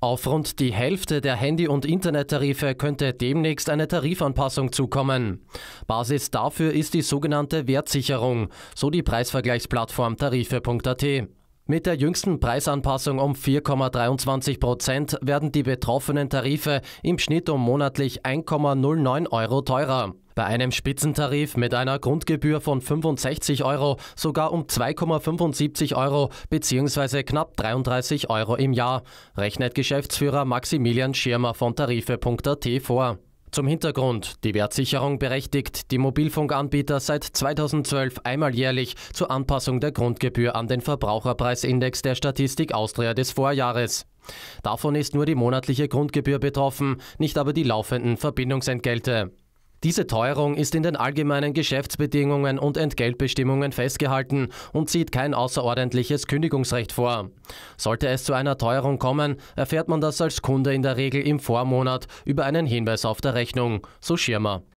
Auf rund die Hälfte der Handy- und Internettarife könnte demnächst eine Tarifanpassung zukommen. Basis dafür ist die sogenannte Wertsicherung, so die Preisvergleichsplattform tarife.at. Mit der jüngsten Preisanpassung um 4,23 Prozent werden die betroffenen Tarife im Schnitt um monatlich 1,09 Euro teurer. Bei einem Spitzentarif mit einer Grundgebühr von 65 Euro sogar um 2,75 Euro bzw. knapp 33 Euro im Jahr, rechnet Geschäftsführer Maximilian Schirmer von tarife.at vor. Zum Hintergrund, die Wertsicherung berechtigt die Mobilfunkanbieter seit 2012 einmal jährlich zur Anpassung der Grundgebühr an den Verbraucherpreisindex der Statistik Austria des Vorjahres. Davon ist nur die monatliche Grundgebühr betroffen, nicht aber die laufenden Verbindungsentgelte. Diese Teuerung ist in den allgemeinen Geschäftsbedingungen und Entgeltbestimmungen festgehalten und sieht kein außerordentliches Kündigungsrecht vor. Sollte es zu einer Teuerung kommen, erfährt man das als Kunde in der Regel im Vormonat über einen Hinweis auf der Rechnung, so Schirmer.